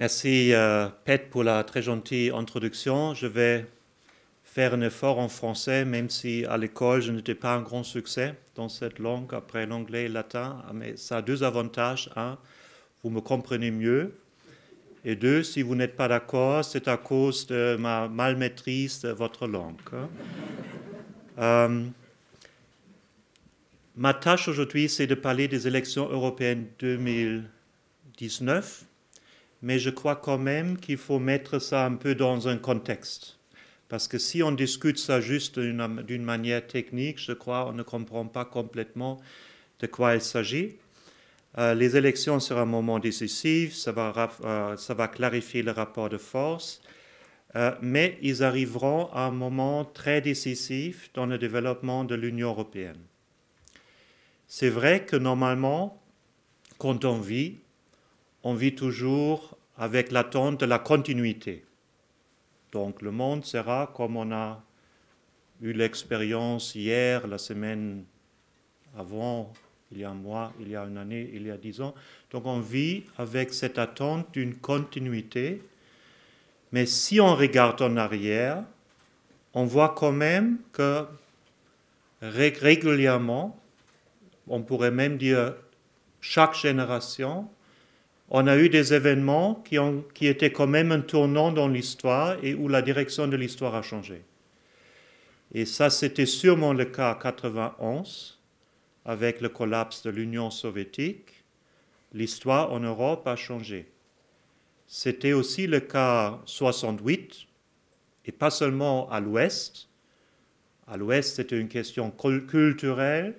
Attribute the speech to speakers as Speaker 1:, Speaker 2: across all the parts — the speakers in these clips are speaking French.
Speaker 1: Merci, euh, Pet, pour la très gentille introduction. Je vais faire un effort en français, même si à l'école, je n'étais pas un grand succès dans cette langue, après l'anglais et le latin. Ah, mais ça a deux avantages. Un, vous me comprenez mieux. Et deux, si vous n'êtes pas d'accord, c'est à cause de ma malmaîtrise de votre langue. Euh, ma tâche aujourd'hui, c'est de parler des élections européennes 2019 mais je crois quand même qu'il faut mettre ça un peu dans un contexte. Parce que si on discute ça juste d'une manière technique, je crois on ne comprend pas complètement de quoi il s'agit. Euh, les élections seront un moment décisif, ça va, euh, ça va clarifier le rapport de force, euh, mais ils arriveront à un moment très décisif dans le développement de l'Union européenne. C'est vrai que normalement, quand on vit on vit toujours avec l'attente de la continuité. Donc le monde sera comme on a eu l'expérience hier, la semaine avant, il y a un mois, il y a une année, il y a dix ans. Donc on vit avec cette attente d'une continuité. Mais si on regarde en arrière, on voit quand même que régulièrement, on pourrait même dire chaque génération, on a eu des événements qui, étaient quand même un tournant dans l'histoire et où la direction de l'histoire a changé. Et ça, c'était sûrement le cas en 91, avec le collapse de l'Union soviétique. L'histoire en Europe a changé. C'était aussi le cas 68, et pas seulement à l'Ouest. À l'Ouest, c'était une question culturelle,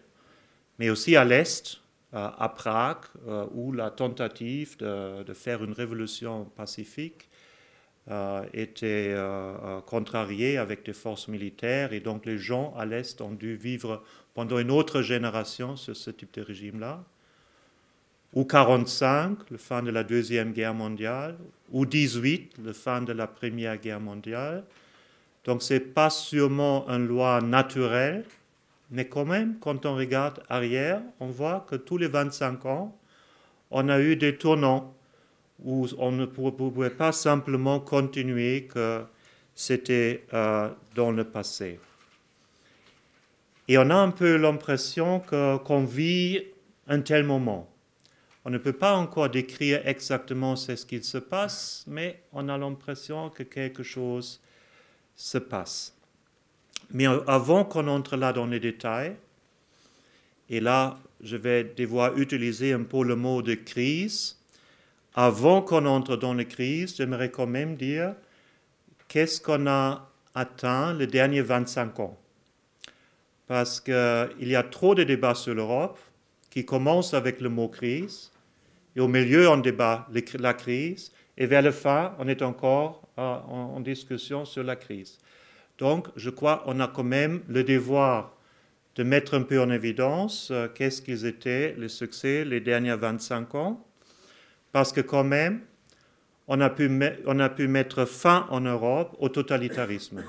Speaker 1: mais aussi à l'Est, euh, à Prague, euh, où la tentative de, faire une révolution pacifique euh, était contrariée avec des forces militaires, et donc les gens à l'Est ont dû vivre pendant une autre génération sur ce type de régime-là ou 45, le fin de la Deuxième Guerre mondiale, ou 18, le fin de la Première Guerre mondiale. Donc ce n'est pas sûrement une loi naturelle mais quand même, quand on regarde arrière, on voit que tous les 25 ans, on a eu des tournants où on ne pouvait pas simplement continuer que c'était euh, dans le passé. Et on a un peu l'impression qu'on vit un tel moment. On ne peut pas encore décrire exactement ce qu'il se passe, mais on a l'impression que quelque chose se passe. Mais avant qu'on entre là dans les détails, et là, je vais devoir utiliser un peu le mot de crise. Avant qu'on entre dans la crise, j'aimerais quand même dire qu'est-ce qu'on a atteint les derniers 25 ans. Parce qu'il y a trop de débats sur l'Europe qui commencent avec le mot crise, et au milieu, on débat la crise, et vers la fin, on est encore euh, en discussion sur la crise. Donc, je crois qu'on a quand même le devoir de mettre un peu en évidence euh, qu'est-ce qu'ils étaient les succès les derniers 25 ans, parce que quand même, on a pu, mettre fin en Europe au totalitarisme.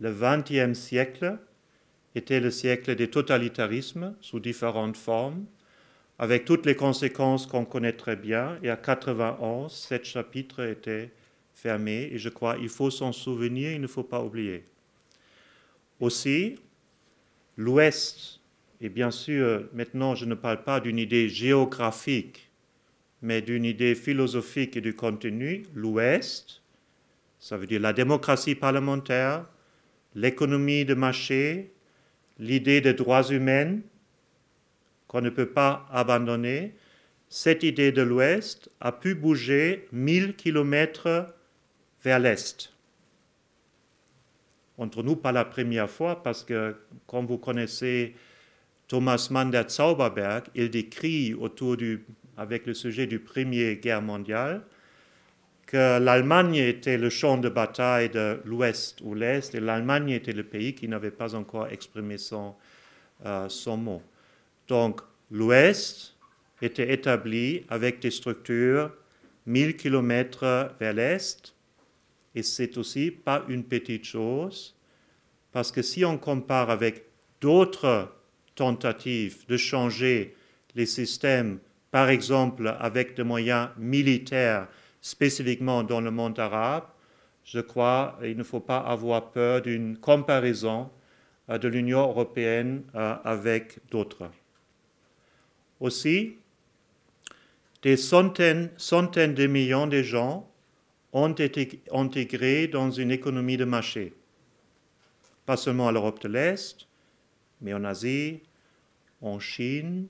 Speaker 1: Le XXe siècle était le siècle des totalitarismes sous différentes formes, avec toutes les conséquences qu'on connaît très bien. Et à 91, sept chapitre était fermé et je crois qu'il faut s'en souvenir, il ne faut pas oublier. Aussi, l'Ouest, et bien sûr, maintenant je ne parle pas d'une idée géographique, mais d'une idée philosophique et du contenu, l'Ouest, ça veut dire la démocratie parlementaire, l'économie de marché, l'idée des droits humains qu'on ne peut pas abandonner, cette idée de l'Ouest a pu bouger 1000 kilomètres vers l'Est. Entre nous, pas la première fois, parce que, comme vous connaissez Thomas Mann der Zauberberg, il décrit autour du, avec le sujet du Premier Guerre mondiale que l'Allemagne était le champ de bataille de l'Ouest ou l'Est, et l'Allemagne était le pays qui n'avait pas encore exprimé son, euh, son mot. Donc, l'Ouest était établi avec des structures 1000 km vers l'Est, et c'est aussi pas une petite chose, parce que si on compare avec d'autres tentatives de changer les systèmes, par exemple avec des moyens militaires, spécifiquement dans le monde arabe, je crois qu'il ne faut pas avoir peur d'une comparaison euh, de l'Union européenne euh, avec d'autres. Aussi, des centaines, centaines de millions de gens ont été intégrés dans une économie de marché. Pas seulement à l'Europe de l'Est, mais en Asie, en Chine.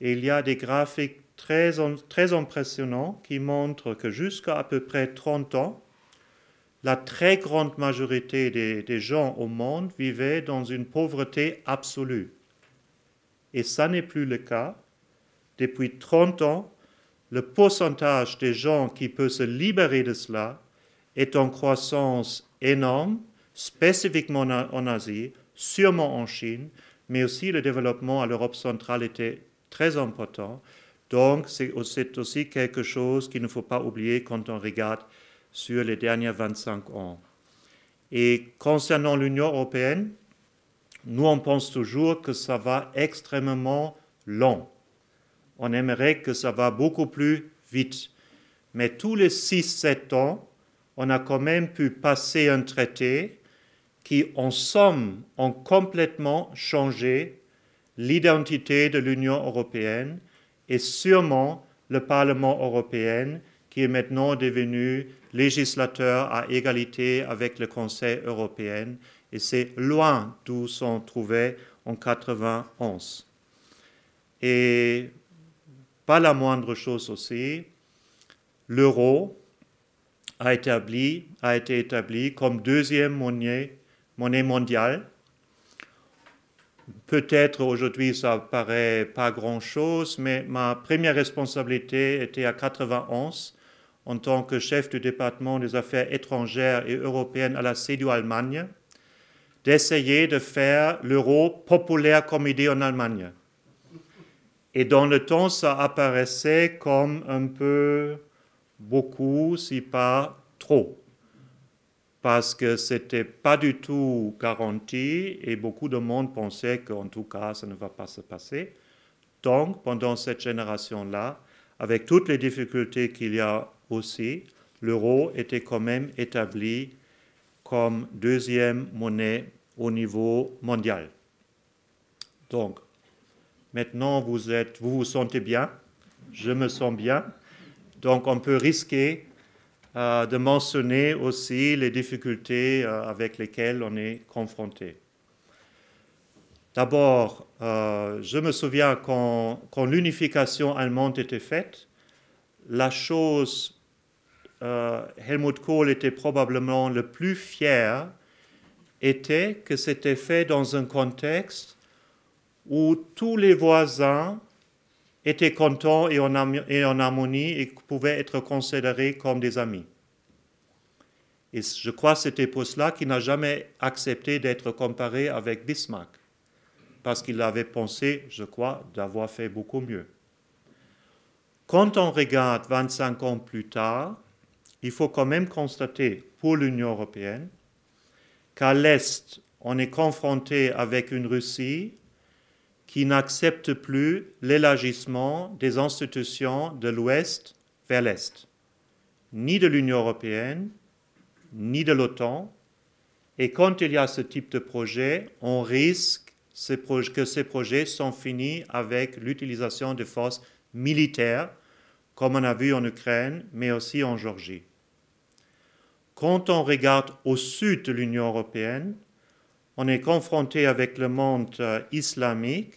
Speaker 1: Et il y a des graphiques très, très impressionnants qui montrent que jusqu'à à peu près 30 ans, la très grande majorité des, des gens au monde vivaient dans une pauvreté absolue. Et ça n'est plus le cas. Depuis 30 ans, le pourcentage des gens qui peuvent se libérer de cela est en croissance énorme, spécifiquement en Asie, sûrement en Chine, mais aussi le développement à l'Europe centrale était très important. Donc c'est aussi quelque chose qu'il ne faut pas oublier quand on regarde sur les derniers 25 ans. Et concernant l'Union européenne, nous on pense toujours que ça va extrêmement long on aimerait que ça va beaucoup plus vite. Mais tous les 6-7 ans, on a quand même pu passer un traité qui, en somme, ont complètement changé l'identité de l'Union européenne et sûrement le Parlement européen qui est maintenant devenu législateur à égalité avec le Conseil européen et c'est loin d'où s'en trouvait en 91. Et pas la moindre chose aussi, l'euro a, été établi comme deuxième monnaie, monnaie mondiale. Peut-être aujourd'hui ça paraît pas grand-chose, mais ma première responsabilité était à 91 en tant que chef du département des affaires étrangères et européennes à la CDU Allemagne, d'essayer de faire l'euro populaire comme idée en Allemagne. Et dans le temps, ça apparaissait comme un peu beaucoup, si pas trop, parce que ce n'était pas du tout garanti et beaucoup de monde pensait qu'en tout cas, ça ne va pas se passer. Donc, pendant cette génération-là, avec toutes les difficultés qu'il y a aussi, l'euro était quand même établi comme deuxième monnaie au niveau mondial. Donc, Maintenant, vous, êtes, vous vous sentez bien, je me sens bien. Donc, on peut risquer euh, de mentionner aussi les difficultés euh, avec lesquelles on est confronté. D'abord, euh, je me souviens quand, quand l'unification allemande était faite, la chose, Helmut Kohl était probablement le plus fier, était que c'était fait dans un contexte où tous les voisins étaient contents et en, harmonie et pouvaient être considérés comme des amis. Et je crois que c'était pour cela qu'il n'a jamais accepté d'être comparé avec Bismarck, parce qu'il avait pensé, je crois, d'avoir fait beaucoup mieux. Quand on regarde 25 ans plus tard, il faut quand même constater pour l'Union européenne qu'à l'Est, on est confronté avec une Russie qui n'accepte plus l'élargissement des institutions de l'Ouest vers l'Est, ni de l'Union européenne, ni de l'OTAN. Et quand il y a ce type de projet, on risque que ces projets sont finis avec l'utilisation de forces militaires, comme on a vu en Ukraine, mais aussi en Géorgie. Quand on regarde au sud de l'Union européenne, on est confronté avec le monde euh, islamique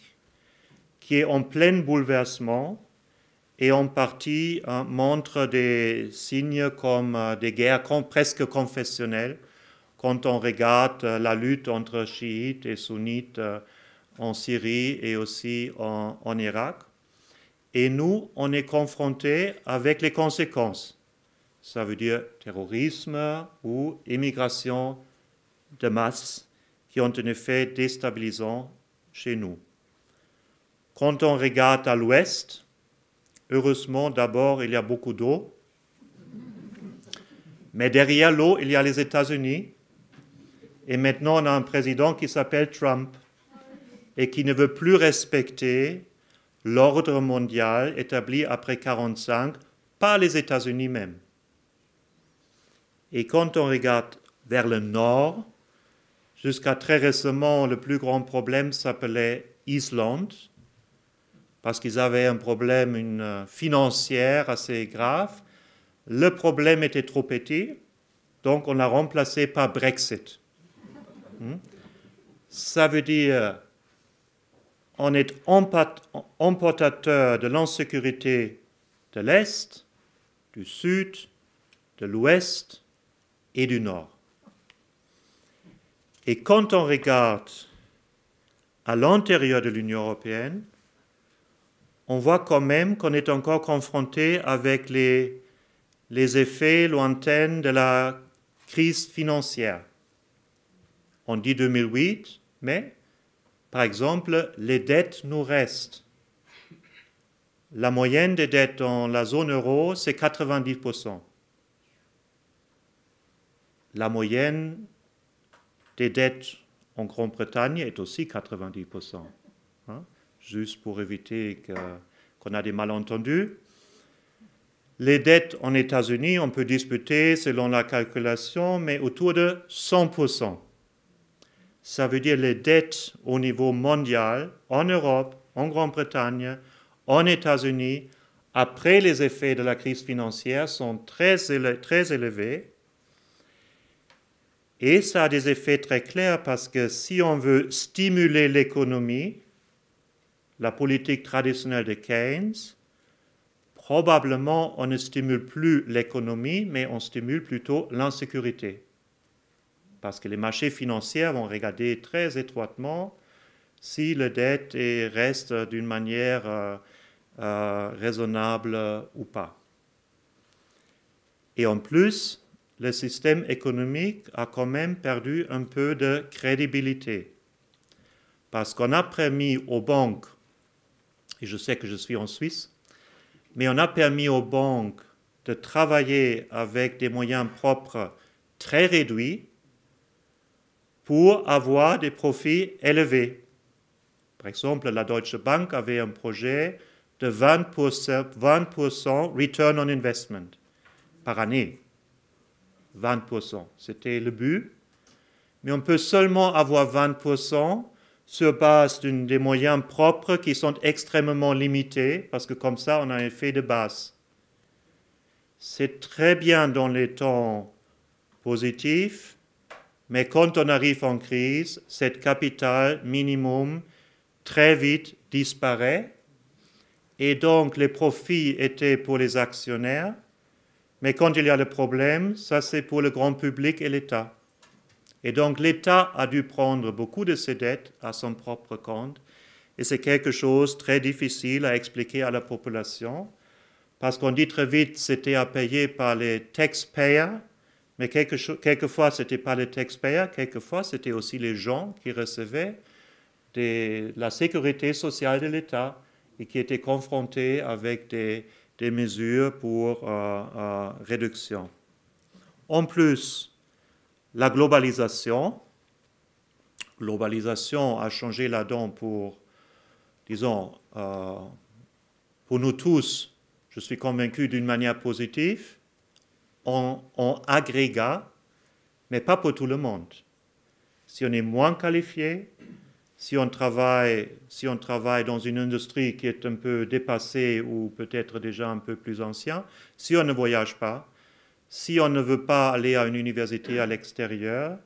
Speaker 1: qui est en plein bouleversement et en partie euh, montre des signes comme euh, des guerres presque confessionnelles quand on regarde la lutte entre chiites et sunnites en Syrie et aussi en, Irak. Et nous, on est confronté avec les conséquences. Ça veut dire terrorisme ou immigration de masse qui ont un effet déstabilisant chez nous. Quand on regarde à l'ouest, heureusement d'abord il y a beaucoup d'eau, mais derrière l'eau il y a les États-Unis, et maintenant on a un président qui s'appelle Trump et qui ne veut plus respecter l'ordre mondial établi après 1945 par les États-Unis même. Et quand on regarde vers le nord, Jusqu'à très récemment, le plus grand problème s'appelait Island, parce qu'ils avaient un problème euh, financier assez grave. Le problème était trop petit, donc on l'a remplacé par Brexit. Hmm? Ça veut dire euh, on est emportateur de l'insécurité de l'Est, du Sud, de l'Ouest et du Nord. Et quand on regarde à l'intérieur de l'Union européenne, on voit quand même qu'on est encore confronté avec les, effets lointains de la crise financière. On dit 2008, mais par exemple, les dettes nous restent. La moyenne des dettes dans la zone euro, c'est 90%. La moyenne des dettes en Grande-Bretagne est aussi 90%. Hein, juste pour éviter qu'on a des malentendus. Les dettes en États-Unis, on peut disputer selon la calculation, mais autour de 100%. Ça veut dire les dettes au niveau mondial, en Europe, en Grande-Bretagne, en États-Unis, après les effets de la crise financière, sont très, très élevées et ça a des effets très clairs parce que si on veut stimuler l'économie, la politique traditionnelle de Keynes, probablement on ne stimule plus l'économie, mais on stimule plutôt l'insécurité. Parce que les marchés financiers vont regarder très étroitement si la dette reste d'une manière euh, euh, raisonnable ou pas. Et en plus, le système économique a quand même perdu un peu de crédibilité. Parce qu'on a permis aux banques, et je sais que je suis en Suisse, mais on a permis aux banques de travailler avec des moyens propres très réduits pour avoir des profits élevés. Par exemple, la Deutsche Bank avait un projet de 20%, return on investment par année. 20%. C'était le but. Mais on peut seulement avoir 20% sur base des moyens propres qui sont extrêmement limités, parce que comme ça, on a un effet de base. C'est très bien dans les temps positifs, mais quand on arrive en crise, cette capital minimum très vite disparaît, et donc les profits étaient pour les actionnaires, mais quand il y a le problème, ça c'est pour le grand public et l'État. Et donc l'État a dû prendre beaucoup de ses dettes à son propre compte. Et c'est quelque chose très difficile à expliquer à la population, parce qu'on dit très vite c'était à payer par les taxpayers, mais quelque, quelquefois c'était pas les taxpayers, quelquefois c'était aussi les gens qui recevaient des, la sécurité sociale de l'État et qui étaient confrontés avec des des mesures pour euh, euh, réduction. En plus, la globalisation, globalisation a changé la donne pour, disons, euh, pour nous tous, je suis convaincu d'une manière positive, en, en, agrégat, mais pas pour tout le monde. Si on est moins qualifié, si on travaille, si on travaille dans une industrie qui est un peu dépassée ou peut-être déjà un peu plus ancienne, si on ne voyage pas, si on ne veut pas aller à une université à l'extérieur,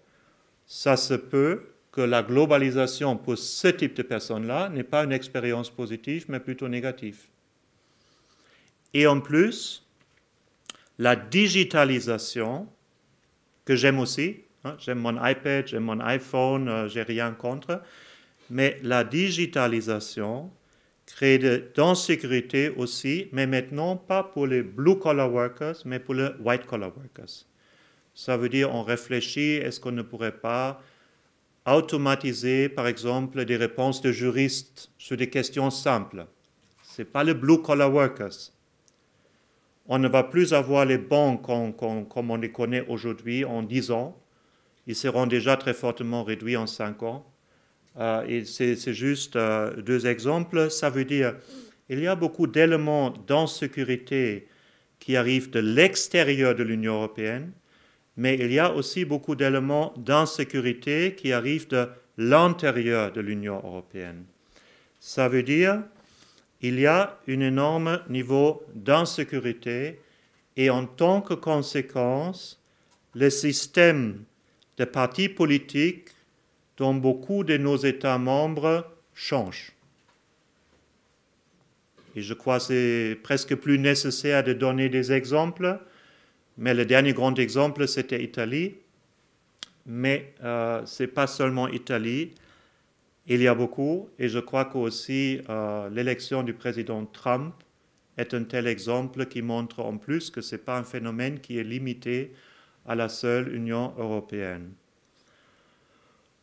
Speaker 1: ça se peut que la globalisation pour ce type de personnes-là n'est pas une expérience positive, mais plutôt négative. Et en plus, la digitalisation, que j'aime aussi, hein, j'aime mon iPad, j'aime mon iPhone, euh, j'ai rien contre, mais la digitalisation crée de aussi, mais maintenant pas pour les blue collar workers, mais pour les white collar workers. Ça veut dire on réfléchit, est-ce qu'on ne pourrait pas automatiser, par exemple, des réponses de juristes sur des questions simples. Ce n'est pas les blue collar workers. On ne va plus avoir les banques comme on les connaît aujourd'hui en 10 ans. Ils seront déjà très fortement réduits en 5 ans. Euh, c'est juste euh, deux exemples. Ça veut dire il y a beaucoup d'éléments d'insécurité qui arrivent de l'extérieur de l'Union européenne, mais il y a aussi beaucoup d'éléments d'insécurité qui arrivent de l'intérieur de l'Union européenne. Ça veut dire il y a un énorme niveau d'insécurité et en tant que conséquence, le système de partis politiques dont beaucoup de nos États membres changent. Et je crois que c'est presque plus nécessaire de donner des exemples, mais le dernier grand exemple, c'était l'Italie. Mais euh, ce n'est pas seulement l'Italie, il y a beaucoup, et je crois qu'aussi euh, l'élection du président Trump est un tel exemple qui montre en plus que ce n'est pas un phénomène qui est limité à la seule Union européenne.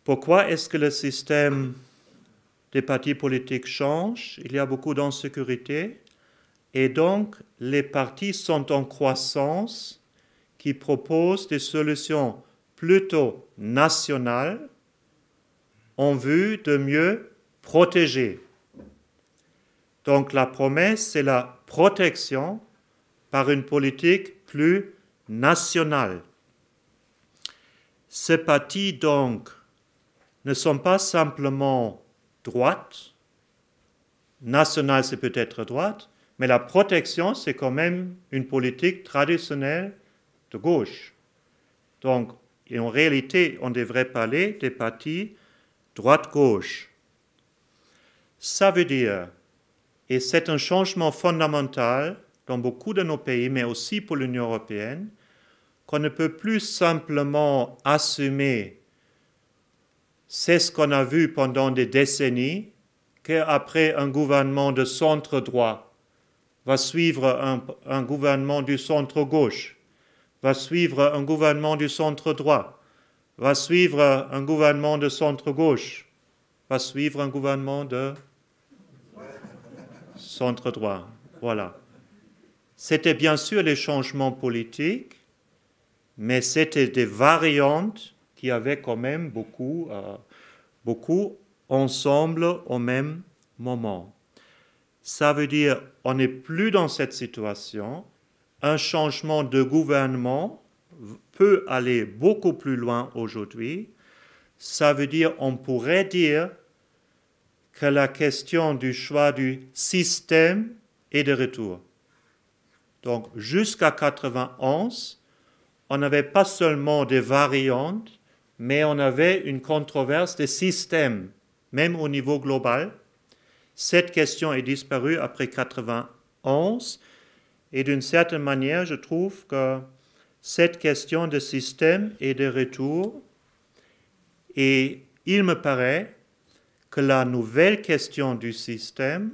Speaker 1: Pourquoi est-ce que le système des partis politiques change Il y a beaucoup d'insécurité. Et donc, les partis sont en croissance qui proposent des solutions plutôt nationales en vue de mieux protéger. Donc la promesse, c'est la protection par une politique plus nationale. Ces partis donc ne sont pas simplement droites. Nationale, c'est peut-être droite, mais la protection, c'est quand même une politique traditionnelle de gauche. Donc, en réalité, on devrait parler des partis droite-gauche. Ça veut dire, et c'est un changement fondamental dans beaucoup de nos pays, mais aussi pour l'Union européenne, qu'on ne peut plus simplement assumer c'est ce qu'on a vu pendant des décennies, qu'après un gouvernement de centre droit va suivre un, gouvernement du centre gauche, va suivre un gouvernement du centre droit, va suivre un gouvernement de centre gauche, va suivre un gouvernement de centre droit. Voilà. C'était bien sûr les changements politiques, mais c'était des variantes qui avaient quand même beaucoup, euh, beaucoup ensemble au même moment. Ça veut dire on n'est plus dans cette situation. Un changement de gouvernement peut aller beaucoup plus loin aujourd'hui. Ça veut dire on pourrait dire que la question du choix du système est de retour. Donc jusqu'à 91, on n'avait pas seulement des variantes mais on avait une controverse des systèmes, même au niveau global. Cette question est disparue après 91, et d'une certaine manière, je trouve que cette question de système est de retour, et il me paraît que la nouvelle question du système,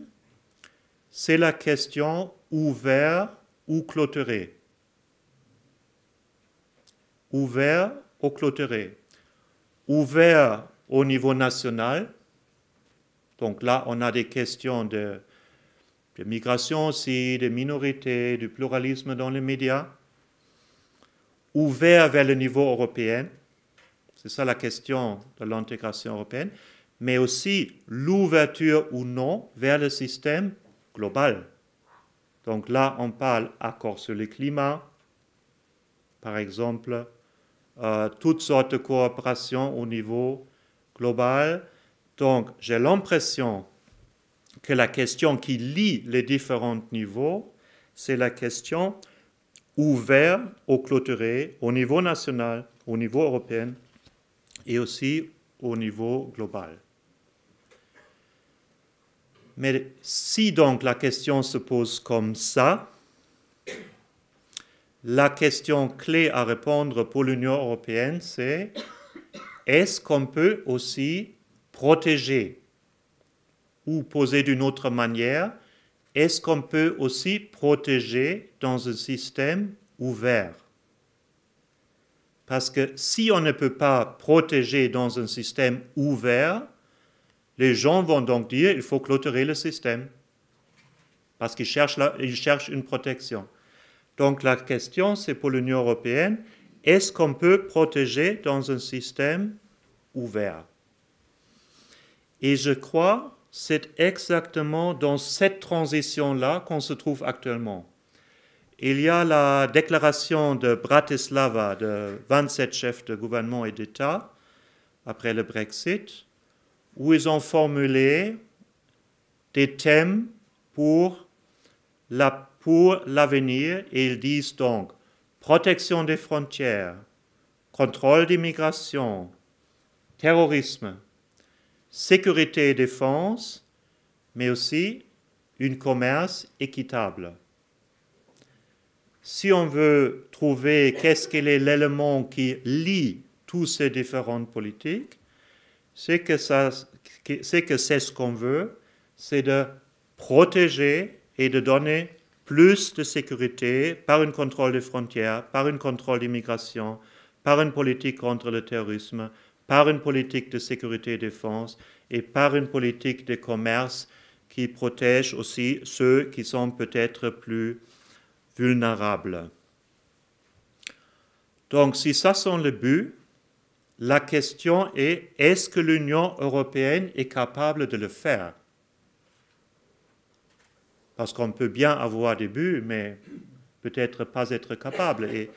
Speaker 1: c'est la question ouvert ou clôturé, Ouvert ou clôturé ouvert au niveau national. Donc là, on a des questions de, migration aussi, des minorités, du pluralisme dans les médias, ouvert vers le niveau européen. C'est ça la question de l'intégration européenne, mais aussi l'ouverture ou non vers le système global. Donc là, on parle accord sur le climat, par exemple, euh, toutes sortes de coopération au niveau global. Donc, j'ai l'impression que la question qui lie les différents niveaux, c'est la question ouverte ou clôturée au niveau national, au niveau européen et aussi au niveau global. Mais si donc la question se pose comme ça, la question clé à répondre pour l'Union européenne, c'est est-ce qu'on peut aussi protéger ou poser d'une autre manière, est-ce qu'on peut aussi protéger dans un système ouvert Parce que si on ne peut pas protéger dans un système ouvert, les gens vont donc dire il faut clôturer le système parce qu'ils cherchent, cherchent une protection. Donc la question, c'est pour l'Union européenne, est-ce qu'on peut protéger dans un système ouvert Et je crois, c'est exactement dans cette transition-là qu'on se trouve actuellement. Il y a la déclaration de Bratislava de 27 chefs de gouvernement et d'État après le Brexit, où ils ont formulé des thèmes pour la pour l'avenir ils disent donc protection des frontières, contrôle d'immigration, terrorisme, sécurité et défense, mais aussi un commerce équitable. Si on veut trouver qu'est-ce qu'il est l'élément qui lie toutes ces différentes politiques, c'est que c'est ce qu'on veut, c'est de protéger et de donner plus de sécurité par un contrôle des frontières, par un contrôle d'immigration, par une politique contre le terrorisme, par une politique de sécurité et défense et par une politique de commerce qui protège aussi ceux qui sont peut-être plus vulnérables. Donc si ça sont les buts, la question est est-ce que l'Union européenne est capable de le faire parce qu'on peut bien avoir des buts, mais peut-être pas être capable. Et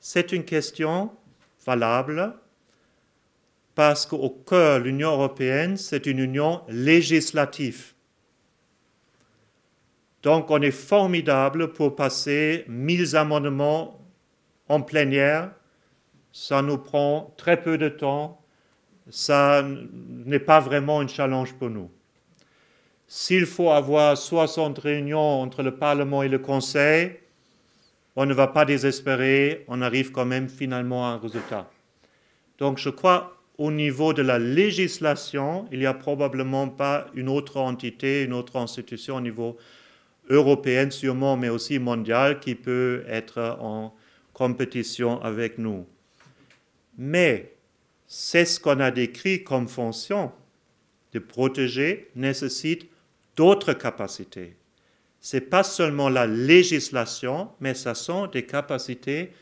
Speaker 1: c'est une question valable parce qu'au cœur, de l'Union européenne, c'est une union législative. Donc on est formidable pour passer mille amendements en plénière. Ça nous prend très peu de temps. Ça n'est pas vraiment un challenge pour nous. S'il faut avoir 60 réunions entre le Parlement et le Conseil, on ne va pas désespérer, on arrive quand même finalement à un résultat. Donc je crois au niveau de la législation, il n'y a probablement pas une autre entité, une autre institution au niveau européen sûrement, mais aussi mondial, qui peut être en compétition avec nous. Mais c'est ce qu'on a décrit comme fonction de protéger, nécessite d'autres capacités. Ce n'est pas seulement la législation, mais ce sont des capacités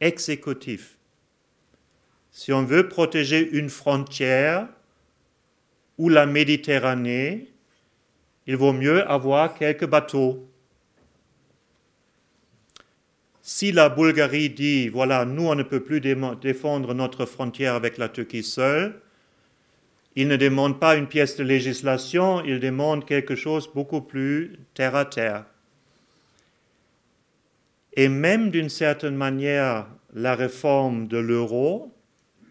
Speaker 1: exécutives. Si on veut protéger une frontière ou la Méditerranée, il vaut mieux avoir quelques bateaux. Si la Bulgarie dit, voilà, nous, on ne peut plus défendre notre frontière avec la Turquie seule, il ne demande pas une pièce de législation, il demande quelque chose beaucoup plus terre à terre. Et même d'une certaine manière, la réforme de l'euro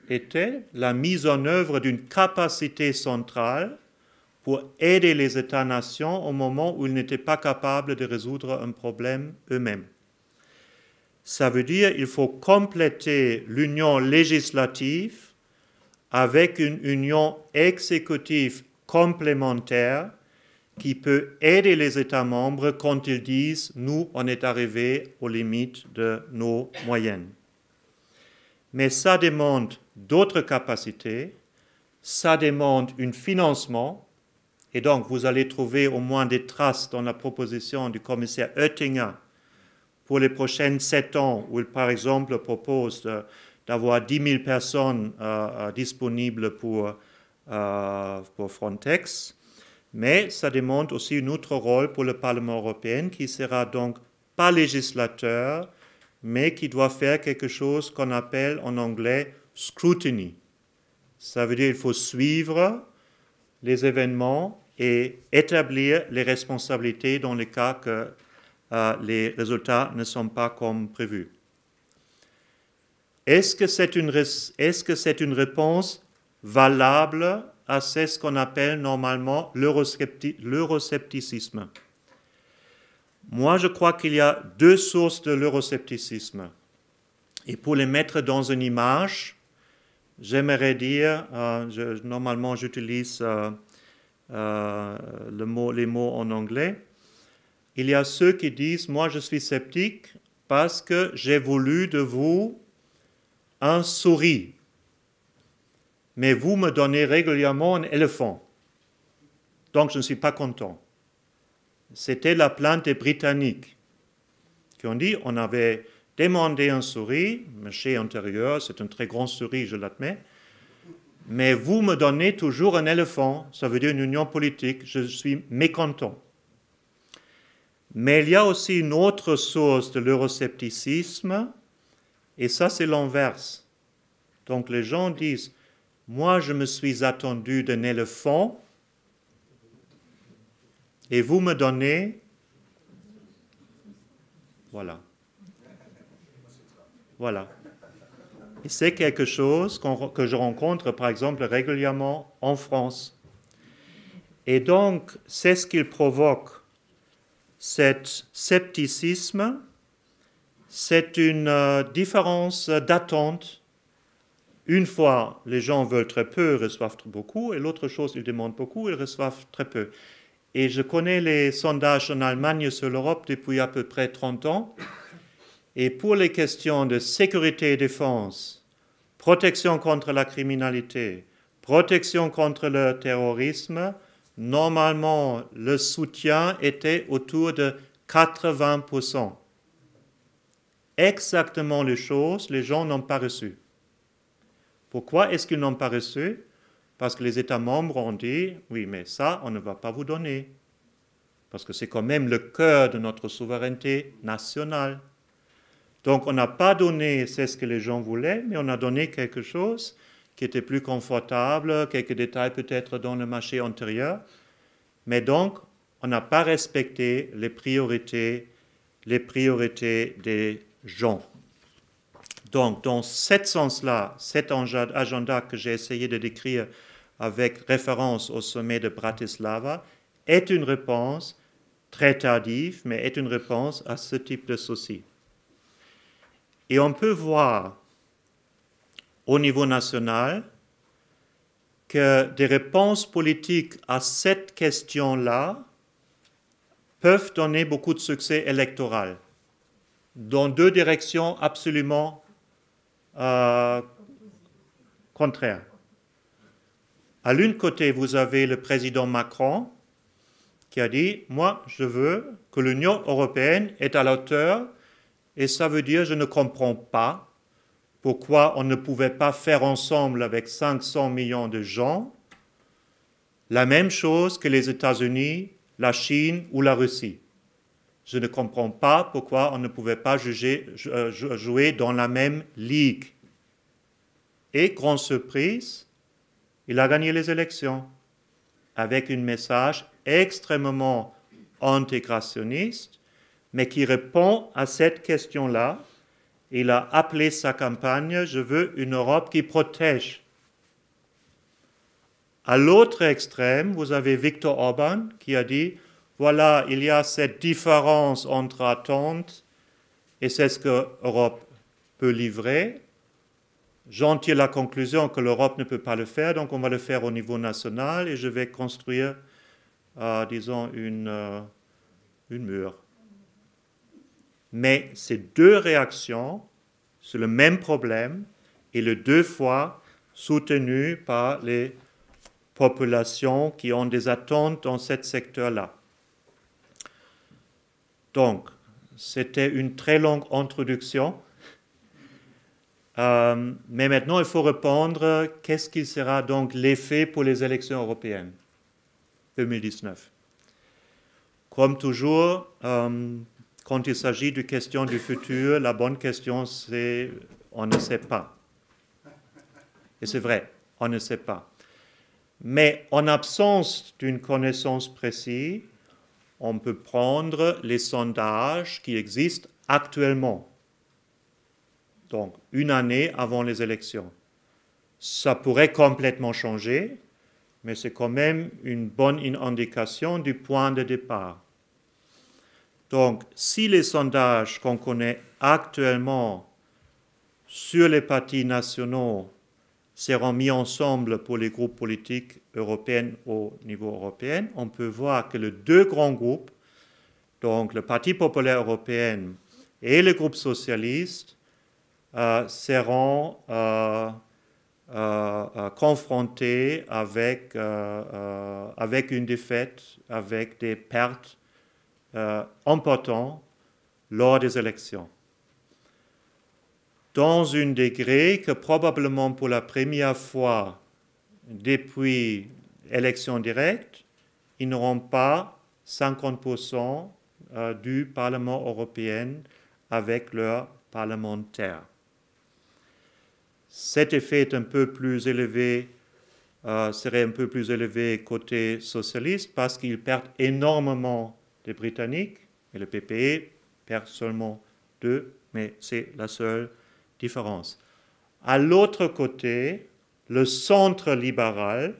Speaker 1: était la mise en œuvre d'une capacité centrale pour aider les États-nations au moment où ils n'étaient pas capables de résoudre un problème eux-mêmes. Ça veut dire qu'il faut compléter l'union législative avec une union exécutive complémentaire qui peut aider les États membres quand ils disent nous, on est arrivé aux limites de nos moyennes. Mais ça demande d'autres capacités, ça demande un financement, et donc vous allez trouver au moins des traces dans la proposition du commissaire Oettinger pour les prochaines sept ans, où il, par exemple, propose de euh, d'avoir 10 000 personnes euh, euh, disponibles pour, euh, pour Frontex. Mais ça demande aussi un autre rôle pour le Parlement européen qui sera donc pas législateur, mais qui doit faire quelque chose qu'on appelle en anglais scrutiny. Ça veut dire qu'il faut suivre les événements et établir les responsabilités dans le cas que les résultats ne sont pas comme prévus. Est-ce que c'est une, est-ce que une réponse valable à ce qu'on appelle normalement l'euroscepticisme Moi, je crois qu'il y a deux sources de l'euroscepticisme. Et pour les mettre dans une image, j'aimerais dire, euh, normalement j'utilise euh, euh, les mots en anglais, il y a ceux qui disent, moi je suis sceptique parce que j'ai voulu de vous un souris, mais vous me donnez régulièrement un éléphant. Donc je ne suis pas content. C'était la plainte des Britanniques qui ont dit on avait demandé un souris, chez intérieur, c'est un très grand souris, je l'admets, mais vous me donnez toujours un éléphant, ça veut dire une union politique, je suis mécontent. Mais il y a aussi une autre source de l'euroscepticisme, et ça, c'est l'inverse. Donc les gens disent, moi, je me suis attendu d'un éléphant et vous me donnez... Voilà. Voilà. c'est quelque chose que je rencontre, par exemple, régulièrement en France. Et donc, c'est ce qu'il provoque, cet scepticisme c'est une euh, différence d'attente. Une fois, les gens veulent très peu, reçoivent beaucoup, et l'autre chose, ils demandent beaucoup, ils reçoivent très peu. Et je connais les sondages en Allemagne sur l'Europe depuis à peu près 30 ans. Et pour les questions de sécurité et défense, protection contre la criminalité, protection contre le terrorisme, normalement, le soutien était autour de 80% exactement les choses, les gens n'ont pas reçu. Pourquoi est-ce qu'ils n'ont pas reçu Parce que les États membres ont dit, oui, mais ça, on ne va pas vous donner. Parce que c'est quand même le cœur de notre souveraineté nationale. Donc on n'a pas donné c'est ce que les gens voulaient, mais on a donné quelque chose qui était plus confortable, quelques détails peut-être dans le marché antérieur. Mais donc, on n'a pas respecté les priorités, les priorités des Jean. Donc, dans ce sens-là, cet agenda que j'ai essayé de décrire avec référence au sommet de Bratislava est une réponse très tardive, mais est une réponse à ce type de souci. Et on peut voir au niveau national que des réponses politiques à cette question-là peuvent donner beaucoup de succès électoral dans deux directions absolument euh, contraires. À l'une côté, vous avez le président Macron qui a dit, moi, je veux que l'Union européenne est à la hauteur, et ça veut dire, je ne comprends pas pourquoi on ne pouvait pas faire ensemble avec 500 millions de gens la même chose que les États-Unis, la Chine ou la Russie. Je ne comprends pas pourquoi on ne pouvait pas euh, jouer dans la même ligue. Et grande surprise, il a gagné les élections avec un message extrêmement intégrationniste, mais qui répond à cette question-là. Il a appelé sa campagne Je veux une Europe qui protège. À l'autre extrême, vous avez Viktor Orban qui a dit voilà, il y a cette différence entre attentes et c'est ce que l'Europe peut livrer. J'en tire la conclusion que l'Europe ne peut pas le faire, donc on va le faire au niveau national et je vais construire, euh, disons, une, euh, une mur. Mais ces deux réactions sur le même problème et le deux fois soutenu par les populations qui ont des attentes dans ce secteur-là. Donc, c'était une très longue introduction. Euh, mais maintenant, il faut répondre, qu'est-ce qui sera donc l'effet pour les élections européennes 2019 Comme toujours, euh, quand il s'agit de questions du futur, la bonne question, c'est on ne sait pas. Et c'est vrai, on ne sait pas. Mais en absence d'une connaissance précise, on peut prendre les sondages qui existent actuellement, donc une année avant les élections. Ça pourrait complètement changer, mais c'est quand même une bonne indication du point de départ. Donc, si les sondages qu'on connaît actuellement sur les partis nationaux seront mis ensemble pour les groupes politiques européens au niveau européen, on peut voir que les deux grands groupes, donc le Parti populaire européen et le groupe socialiste, euh, seront euh, euh, confrontés avec, avec une défaite, avec des pertes importantes lors des élections dans un degré que probablement pour la première fois depuis l'élection directe, ils n'auront pas 50% euh, du Parlement européen avec leurs parlementaires. Cet effet est un peu plus élevé, euh, serait un peu plus élevé côté socialiste parce qu'ils perdent énormément de Britanniques et le PPE perd seulement deux, mais c'est la seule différence. À l'autre côté, le centre libéral,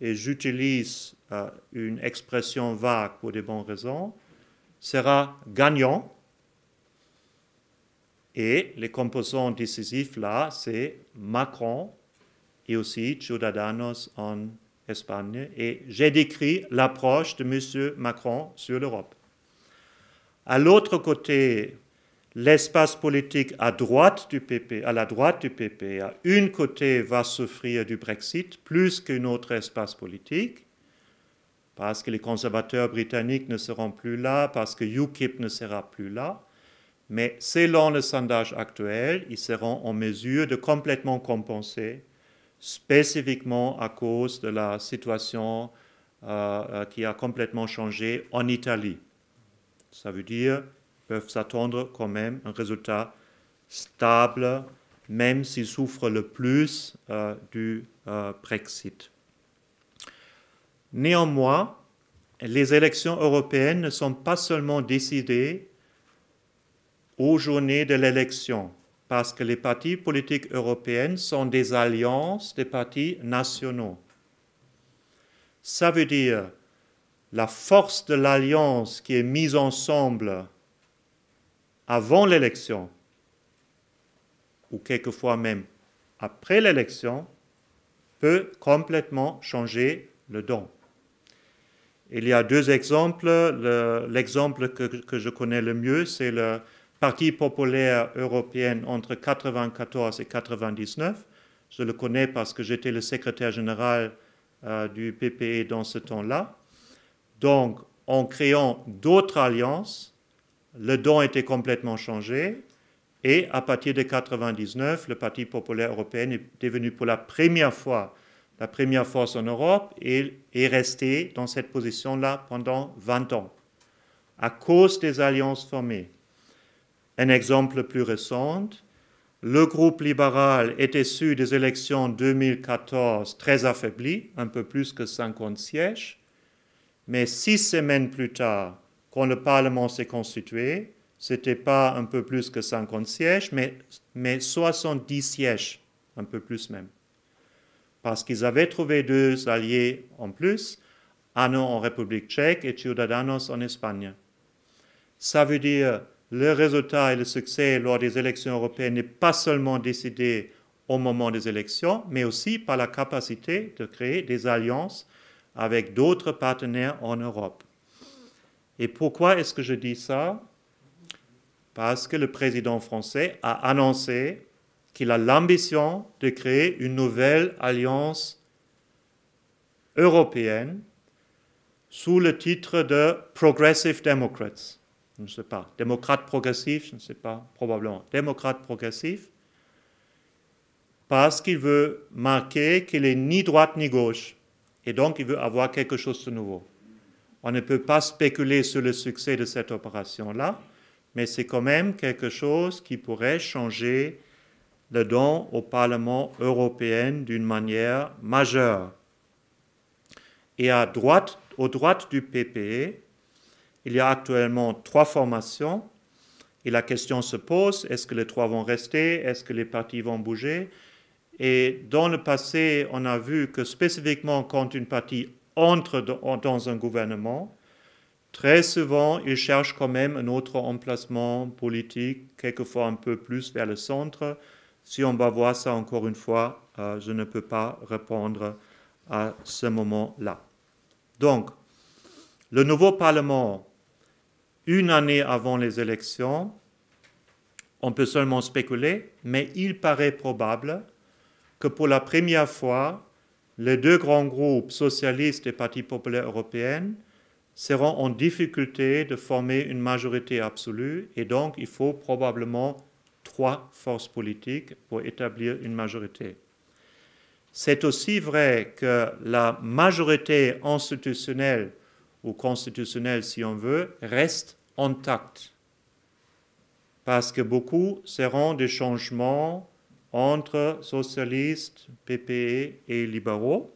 Speaker 1: et j'utilise euh, une expression vague pour des bonnes raisons, sera gagnant. Et les composants décisifs là, c'est Macron et aussi Ciudadanos en Espagne. Et j'ai décrit l'approche de M. Macron sur l'Europe. À l'autre côté, l'espace politique à, droite du PP, à la droite du PP, à une côté, va souffrir du Brexit plus qu'un autre espace politique, parce que les conservateurs britanniques ne seront plus là, parce que UKIP ne sera plus là. Mais selon le sondage actuel, ils seront en mesure de complètement compenser, spécifiquement à cause de la situation euh, euh, qui a complètement changé en Italie. Ça veut dire peuvent s'attendre quand même un résultat stable, même s'ils souffrent le plus euh, du euh, Brexit. Néanmoins, les élections européennes ne sont pas seulement décidées aux journées de l'élection, parce que les partis politiques européens sont des alliances des partis nationaux. Ça veut dire la force de l'alliance qui est mise ensemble avant l'élection, ou quelquefois même après l'élection, peut complètement changer le don. Il y a deux exemples. L'exemple que, je connais le mieux, c'est le Parti populaire européen entre 1994 et 1999. Je le connais parce que j'étais le secrétaire général euh, du PPE dans ce temps-là. Donc, en créant d'autres alliances, le don était complètement changé. Et à partir de 1999, le Parti populaire européen est devenu pour la première fois la première force en Europe et est resté dans cette position-là pendant 20 ans, à cause des alliances formées. Un exemple plus récent, le groupe libéral est issu des élections 2014 très affaibli, un peu plus que 50 sièges, mais six semaines plus tard, quand le Parlement s'est constitué, ce n'était pas un peu plus que 50 sièges, mais, mais 70 sièges, un peu plus même. Parce qu'ils avaient trouvé deux alliés en plus, Anno en République tchèque et Ciudadanos en Espagne. Ça veut dire le résultat et le succès lors des élections européennes n'est pas seulement décidé au moment des élections, mais aussi par la capacité de créer des alliances avec d'autres partenaires en Europe. Et pourquoi est-ce que je dis ça Parce que le président français a annoncé qu'il a l'ambition de créer une nouvelle alliance européenne sous le titre de Progressive Democrats. Je ne sais pas, démocrate progressif, je ne sais pas, probablement, démocrate progressif, parce qu'il veut marquer qu'il est ni droite ni gauche, et donc il veut avoir quelque chose de nouveau. On ne peut pas spéculer sur le succès de cette opération-là, mais c'est quand même quelque chose qui pourrait changer le don au Parlement européen d'une manière majeure. Et à droite, au droite du PPE, il y a actuellement trois formations. Et la question se pose, est-ce que les trois vont rester Est-ce que les partis vont bouger Et dans le passé, on a vu que spécifiquement quand une partie entre dans un gouvernement, très souvent, il cherche quand même un autre emplacement politique, quelquefois un peu plus vers le centre. Si on va voir ça encore une fois, euh, je ne peux pas répondre à ce moment-là. Donc, le nouveau Parlement, une année avant les élections, on peut seulement spéculer, mais il paraît probable que pour la première fois, les deux grands groupes socialistes et partis populaires européen seront en difficulté de former une majorité absolue et donc il faut probablement trois forces politiques pour établir une majorité. C'est aussi vrai que la majorité institutionnelle ou constitutionnelle, si on veut, reste intacte parce que beaucoup seront des changements entre socialistes, PPE et libéraux.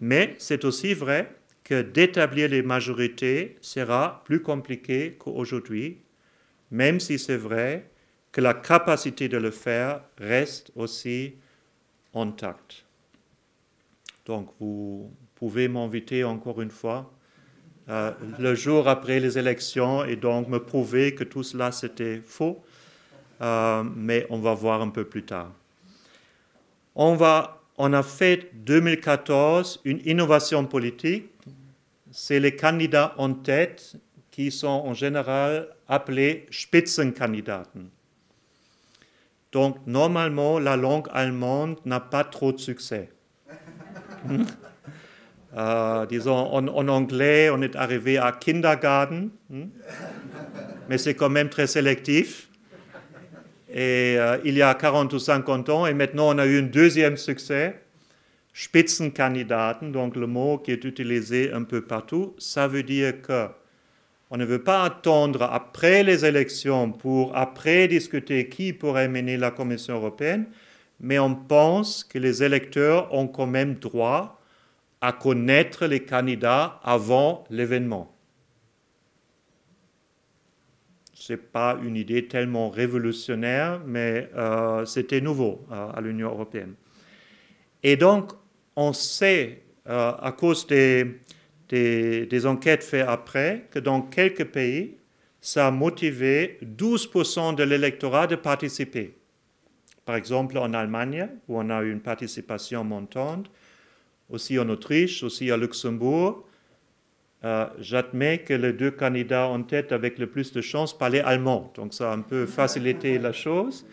Speaker 1: Mais c'est aussi vrai que d'établir les majorités sera plus compliqué qu'aujourd'hui, même si c'est vrai que la capacité de le faire reste aussi intacte. Donc vous pouvez m'inviter encore une fois euh, le jour après les élections et donc me prouver que tout cela c'était faux. Euh, mais on va voir un peu plus tard. On, a fait 2014 une innovation politique. C'est les candidats en tête qui sont en général appelés Spitzenkandidaten. Donc normalement, la langue allemande n'a pas trop de succès. Euh, disons, en, anglais, on est arrivé à kindergarten, hein. mais c'est quand même très sélectif et, euh, il y a 40 ou 50 ans. Et maintenant, on a eu un deuxième succès, Spitzenkandidaten, donc le mot qui est utilisé un peu partout. Ça veut dire que on ne veut pas attendre après les élections pour après discuter qui pourrait mener la Commission européenne, mais on pense que les électeurs ont quand même droit à connaître les candidats avant l'événement n'est pas une idée tellement révolutionnaire, mais euh, c'était nouveau euh, à l'Union européenne. Et donc, on sait, euh, à cause des, des, des, enquêtes faites après, que dans quelques pays, ça a motivé 12% de l'électorat de participer. Par exemple, en Allemagne, où on a eu une participation montante, aussi en Autriche, aussi à Luxembourg, euh, j'admets que les deux candidats en tête avec le plus de chances parlaient allemand. Donc ça a un peu facilité la chose.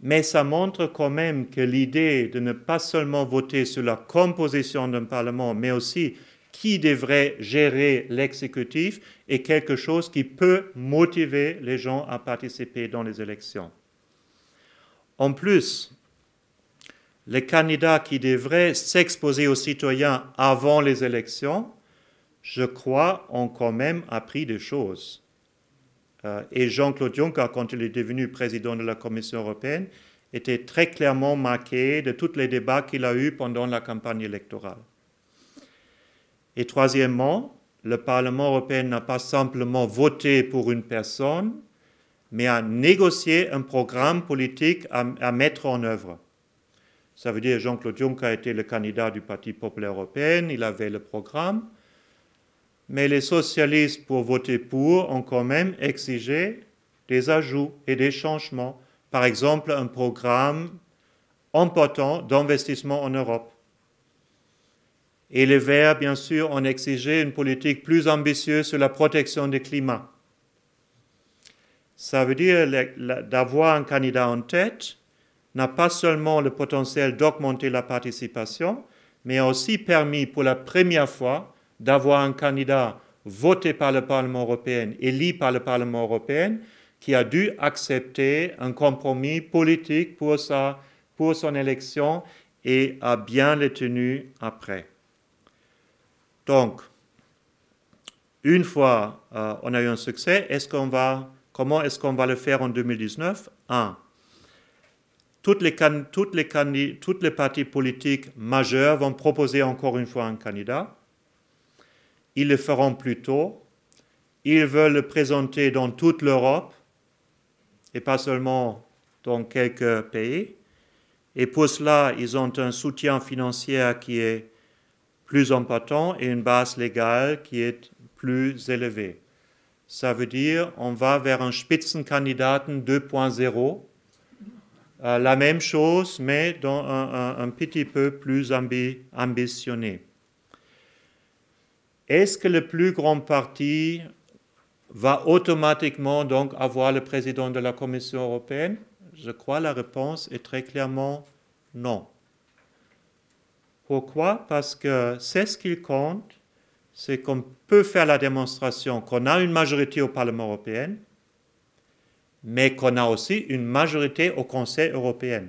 Speaker 1: Mais ça montre quand même que l'idée de ne pas seulement voter sur la composition d'un Parlement, mais aussi qui devrait gérer l'exécutif est quelque chose qui peut motiver les gens à participer dans les élections. En plus, les candidats qui devraient s'exposer aux citoyens avant les élections je crois, ont quand même appris des choses. Euh, et Jean-Claude Juncker, quand il est devenu président de la Commission européenne, était très clairement marqué de tous les débats qu'il a eus pendant la campagne électorale. Et troisièmement, le Parlement européen n'a pas simplement voté pour une personne, mais a négocié un programme politique à, mettre en œuvre. Ça veut dire que Jean-Claude Juncker était le candidat du Parti populaire européen, il avait le programme, mais les socialistes, pour voter pour, ont quand même exigé des ajouts et des changements. Par exemple, un programme important d'investissement en Europe. Et les Verts, bien sûr, ont exigé une politique plus ambitieuse sur la protection du climat. Ça veut dire d'avoir un candidat en tête n'a pas seulement le potentiel d'augmenter la participation, mais a aussi permis pour la première fois d'avoir un candidat voté par le Parlement européen, élu par le Parlement européen, qui a dû accepter un compromis politique pour, son élection et a bien le tenu après. Donc, une fois euh, on a eu un succès, comment est-ce qu'on va le faire en 2019 Un, toutes les, toutes les, toutes les partis politiques majeurs vont proposer encore une fois un candidat. Ils le feront plus tôt. Ils veulent le présenter dans toute l'Europe et pas seulement dans quelques pays. Et pour cela, ils ont un soutien financier qui est plus important et une base légale qui est plus élevée. Ça veut dire on va vers un Spitzenkandidaten 2.0, euh, la même chose mais dans un, petit peu plus ambitionné est-ce que le plus grand parti va automatiquement donc avoir le président de la Commission européenne Je crois la réponse est très clairement non. Pourquoi Parce que c'est ce qu'il compte, c'est qu'on peut faire la démonstration qu'on a une majorité au Parlement européen, mais qu'on a aussi une majorité au Conseil européen.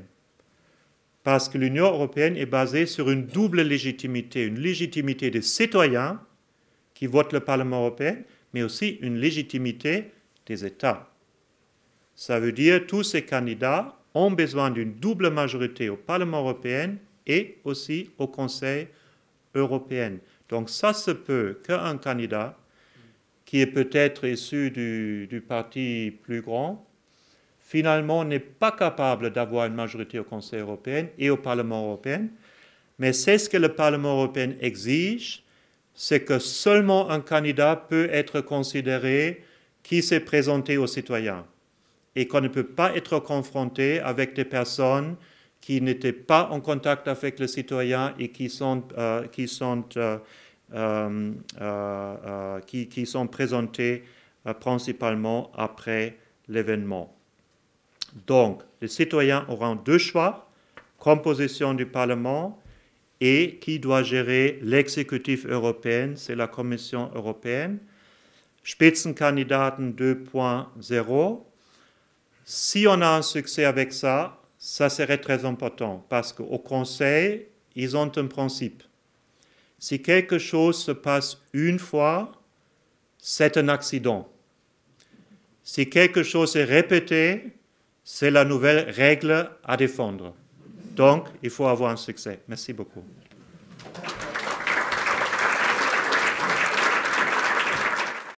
Speaker 1: Parce que l'Union européenne est basée sur une double légitimité, une légitimité des citoyens qui vote le Parlement européen, mais aussi une légitimité des États. Ça veut dire tous ces candidats ont besoin d'une double majorité au Parlement européen et aussi au Conseil européen. Donc ça se peut qu'un candidat qui est peut-être issu du, du, parti plus grand, finalement n'est pas capable d'avoir une majorité au Conseil européen et au Parlement européen, mais c'est ce que le Parlement européen exige c'est que seulement un candidat peut être considéré qui s'est présenté aux citoyens et qu'on ne peut pas être confronté avec des personnes qui n'étaient pas en contact avec le citoyen et qui sont, euh, euh, euh, qui, sont présentées principalement après l'événement. Donc, les citoyens auront deux choix, composition du Parlement et qui doit gérer l'exécutif européen, c'est la Commission européenne. Spitzenkandidaten 2.0. Si on a un succès avec ça, ça serait très important parce qu'au Conseil, ils ont un principe. Si quelque chose se passe une fois, c'est un accident. Si quelque chose est répété, c'est la nouvelle règle à défendre. Donc, il faut avoir un succès. Merci beaucoup.